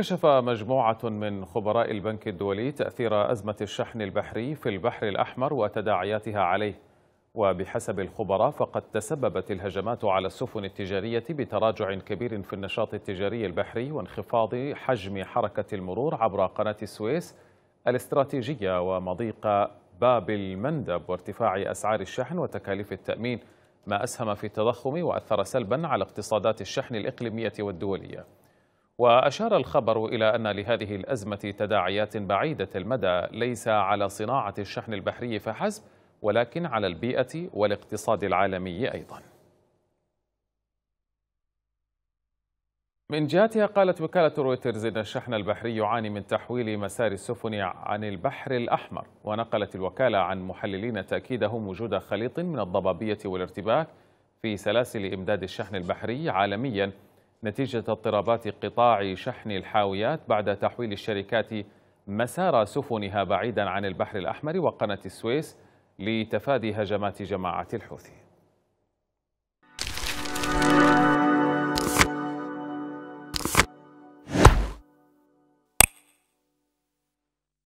كشف مجموعة من خبراء البنك الدولي تأثير أزمة الشحن البحري في البحر الأحمر وتداعياتها عليه وبحسب الخبراء فقد تسببت الهجمات على السفن التجارية بتراجع كبير في النشاط التجاري البحري وانخفاض حجم حركة المرور عبر قناة السويس الاستراتيجية ومضيق باب المندب وارتفاع أسعار الشحن وتكاليف التأمين ما أسهم في التضخم وأثر سلبا على اقتصادات الشحن الإقليمية والدولية وأشار الخبر إلى أن لهذه الأزمة تداعيات بعيدة المدى ليس على صناعة الشحن البحري فحسب ولكن على البيئة والاقتصاد العالمي أيضاً من جهتها قالت وكالة رويترز أن الشحن البحري يعاني من تحويل مسار السفن عن البحر الأحمر ونقلت الوكالة عن محللين تأكيدهم وجود خليط من الضبابية والارتباك في سلاسل إمداد الشحن البحري عالمياً نتيجة اضطرابات قطاع شحن الحاويات بعد تحويل الشركات مسار سفنها بعيدا عن البحر الأحمر وقناة السويس لتفادي هجمات جماعة الحوثي